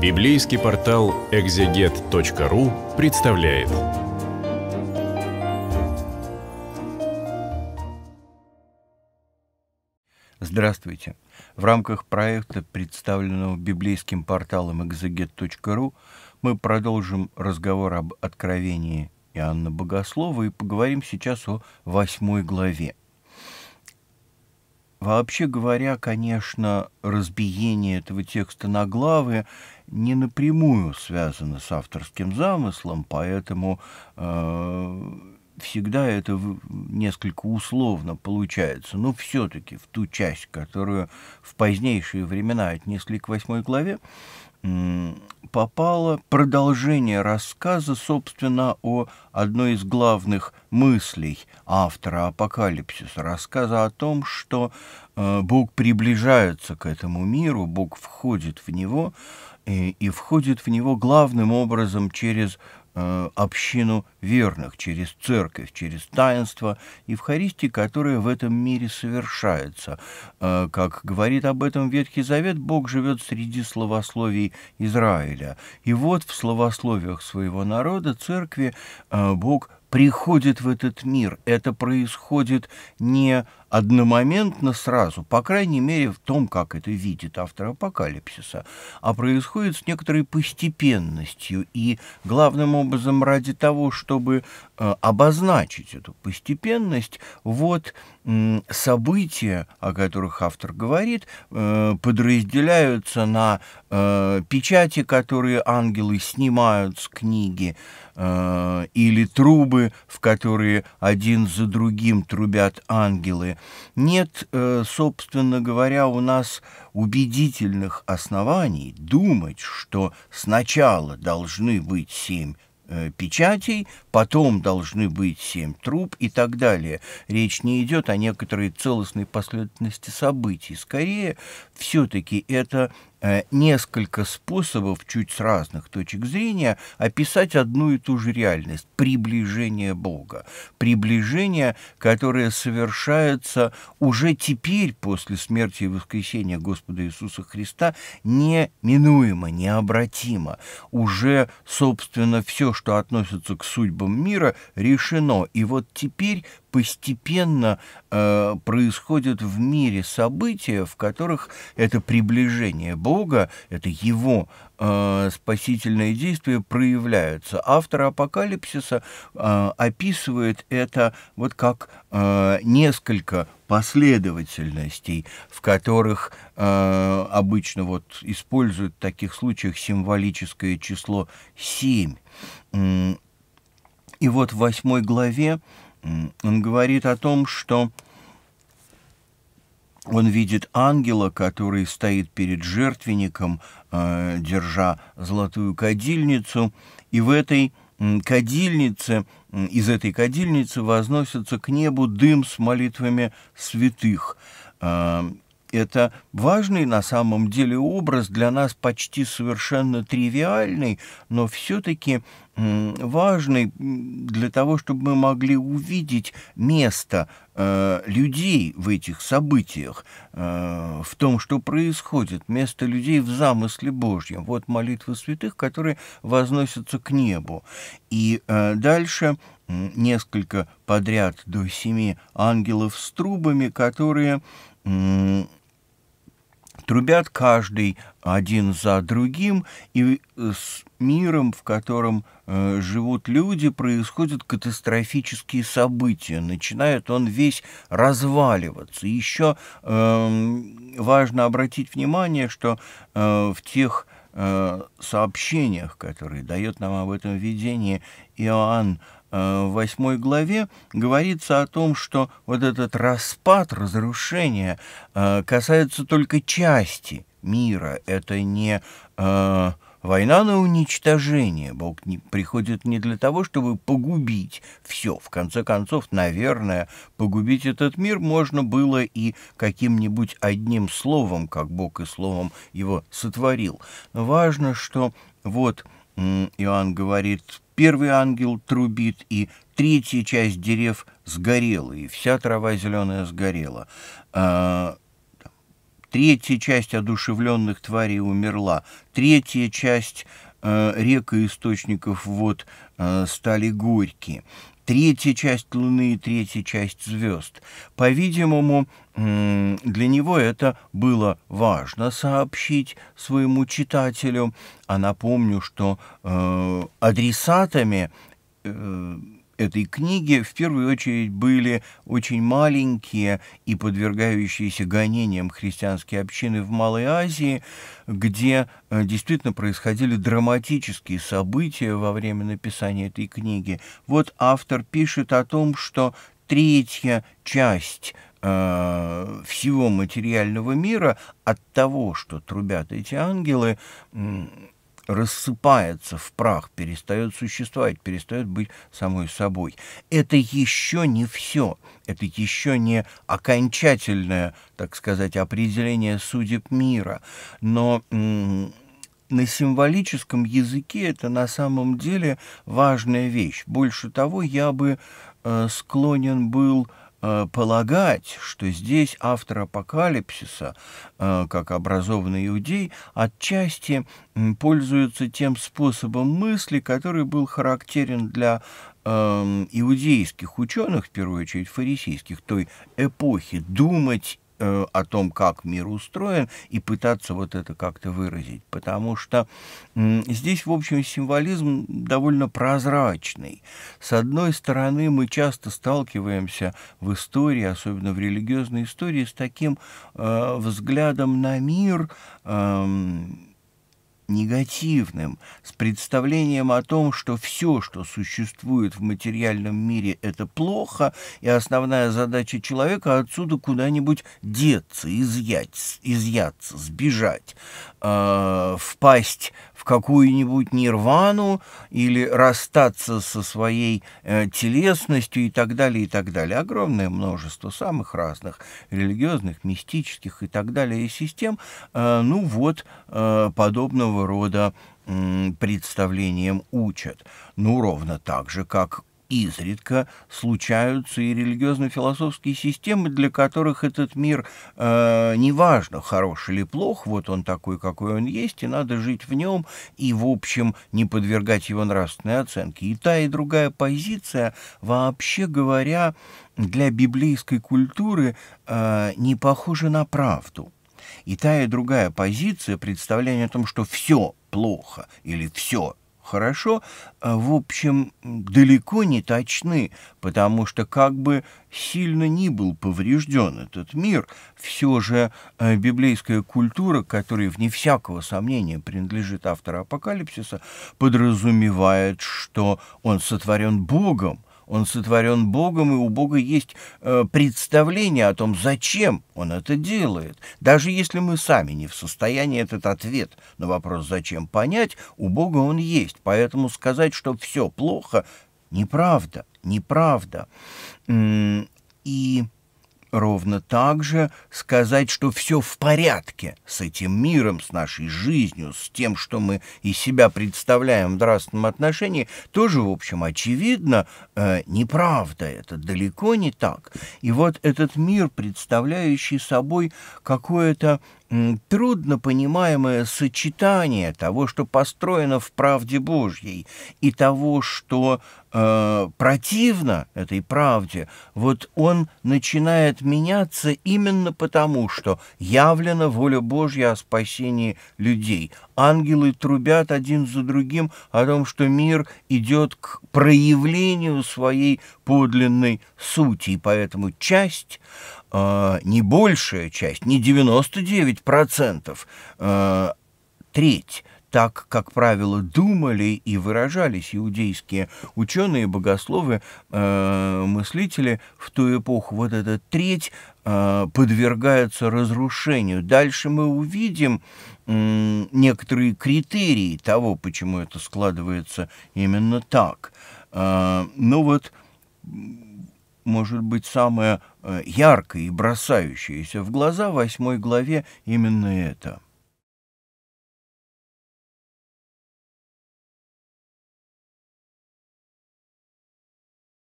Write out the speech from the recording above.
Библейский портал экзегет.ру представляет. Здравствуйте! В рамках проекта, представленного библейским порталом экзегет.ру, мы продолжим разговор об откровении Иоанна Богослова и поговорим сейчас о восьмой главе – Вообще говоря, конечно, разбиение этого текста на главы не напрямую связано с авторским замыслом, поэтому э, всегда это несколько условно получается. Но все-таки в ту часть, которую в позднейшие времена отнесли к восьмой главе, попало продолжение рассказа, собственно, о одной из главных мыслей автора апокалипсиса, рассказа о том, что э, Бог приближается к этому миру, Бог входит в него, и, и входит в него главным образом через Э, общину верных через церковь, через таинство Евхаристии, которое в этом мире совершается. Э, как говорит об этом Ветхий Завет, Бог живет среди словословий Израиля. И вот в словословиях своего народа церкви э, Бог приходит в этот мир. Это происходит не одномоментно сразу, по крайней мере в том, как это видит автор апокалипсиса, а происходит с некоторой постепенностью и главным образом ради того, чтобы э, обозначить эту постепенность, вот события, о которых автор говорит, э, подразделяются на э, печати, которые ангелы снимают с книги, э, или трубы, в которые один за другим трубят ангелы. Нет, собственно говоря, у нас убедительных оснований думать, что сначала должны быть семь печатей, потом должны быть семь труб и так далее. Речь не идет о некоторой целостной последовательности событий. Скорее, все-таки это э, несколько способов чуть с разных точек зрения описать одну и ту же реальность – приближение Бога. Приближение, которое совершается уже теперь, после смерти и воскресения Господа Иисуса Христа, неминуемо, необратимо. Уже, собственно, все, что относится к судьбе судьбам мира решено. И вот теперь постепенно э, происходят в мире события, в которых это приближение Бога, это его э, спасительное действие проявляется. Автор апокалипсиса э, описывает это вот как э, несколько последовательностей, в которых э, обычно вот используют в таких случаях символическое число 7. И вот в восьмой главе он говорит о том, что он видит ангела, который стоит перед жертвенником, э, держа золотую кадильницу, и в этой кадильнице, из этой кадильницы возносится к небу дым с молитвами святых. Э, это важный на самом деле образ, для нас почти совершенно тривиальный, но все-таки важный для того, чтобы мы могли увидеть место э, людей в этих событиях, э, в том, что происходит, место людей в замысле Божьем. Вот молитвы святых, которые возносятся к небу. И э, дальше несколько подряд до семи ангелов с трубами, которые... Э, трубят каждый один за другим, и э, с миром, в котором э, живут люди, происходят катастрофические события. Начинает он весь разваливаться. Еще э, эм, важно обратить внимание, что э, в тех э, сообщениях, которые дает нам об этом видении Иоанн, Э, в восьмой главе говорится о том, что вот этот распад, разрушение э, касается только части мира. Это не э, война на уничтожение. Бог не, приходит не для того, чтобы погубить все. В конце концов, наверное, погубить этот мир можно было и каким-нибудь одним словом, как Бог и словом его сотворил. важно, что вот Иоанн говорит, первый ангел трубит, и третья часть дерев сгорела, и вся трава зеленая сгорела. А, третья часть одушевленных тварей умерла. Третья часть э, рек и источников вод э, стали горькие третья часть Луны и третья часть звезд. По-видимому, для него это было важно сообщить своему читателю. А напомню, что э, адресатами э, этой книги в первую очередь были очень маленькие и подвергающиеся гонениям христианские общины в Малой Азии, где э, действительно происходили драматические события во время написания этой книги. Вот автор пишет о том, что третья часть э, всего материального мира от того, что трубят эти ангелы, рассыпается в прах, перестает существовать, перестает быть самой собой. Это еще не все, это еще не окончательное, так сказать, определение судеб мира, но на символическом языке это на самом деле важная вещь. Больше того, я бы э, склонен был Э, полагать, что здесь автор апокалипсиса, э, как образованный иудей, отчасти пользуется тем способом мысли, который был характерен для эм, иудейских ученых, в первую очередь фарисейских той эпохи, думать Э, о том, как мир устроен, и пытаться вот это как-то выразить. Потому что здесь, в общем, символизм довольно прозрачный. С одной стороны, мы часто сталкиваемся в истории, особенно в религиозной истории, с таким э, взглядом на мир, э, негативным, с представлением о том, что все, что существует в материальном мире, это плохо, и основная задача человека отсюда куда-нибудь деться, изъять, изъяться, сбежать, э, впасть в какую-нибудь нирвану или расстаться со своей э, телесностью и так далее, и так далее. Огромное множество самых разных религиозных, мистических и так далее систем, э, ну вот, э, подобного такого рода представлениям учат. Ну, ровно так же, как изредка случаются и религиозно-философские системы, для которых этот мир э, неважно, хорош или плох, вот он такой, какой он есть, и надо жить в нем, и, в общем, не подвергать его нравственной оценке. И та, и другая позиция, вообще говоря, для библейской культуры э, не похожа на правду. И та и другая позиция, представление о том, что все плохо или все хорошо, э, в общем, далеко не точны, потому что как бы сильно ни был поврежден этот мир, все же э, библейская культура, которой вне всякого сомнения принадлежит автор апокалипсиса, подразумевает, что он сотворен Богом – он сотворен Богом, и у Бога есть э, представление о том, зачем Он это делает. Даже если мы сами не в состоянии этот ответ на вопрос «зачем?» понять, у Бога он есть. Поэтому сказать, что все плохо, неправда, неправда. И Ровно так же сказать, что все в порядке с этим миром, с нашей жизнью, с тем, что мы из себя представляем в нравственном отношении, тоже, в общем, очевидно, э, неправда. Это далеко не так. И вот этот мир, представляющий собой какое-то трудно понимаемое сочетание того, что построено в правде Божьей, и того, что э, противно этой правде, вот он начинает меняться именно потому, что явлена воля Божья о спасении людей. Ангелы трубят один за другим о том, что мир идет к проявлению своей подлинной сути, и поэтому часть э, не большая часть, не 99%, э, а, треть так, как правило, думали и выражались иудейские ученые, богословы, э, мыслители в ту эпоху, вот эта треть э, подвергается разрушению. Дальше мы увидим э, некоторые критерии того, почему это складывается именно так. Э, но ну вот может быть, самое э, яркое и бросающееся в глаза восьмой главе именно это –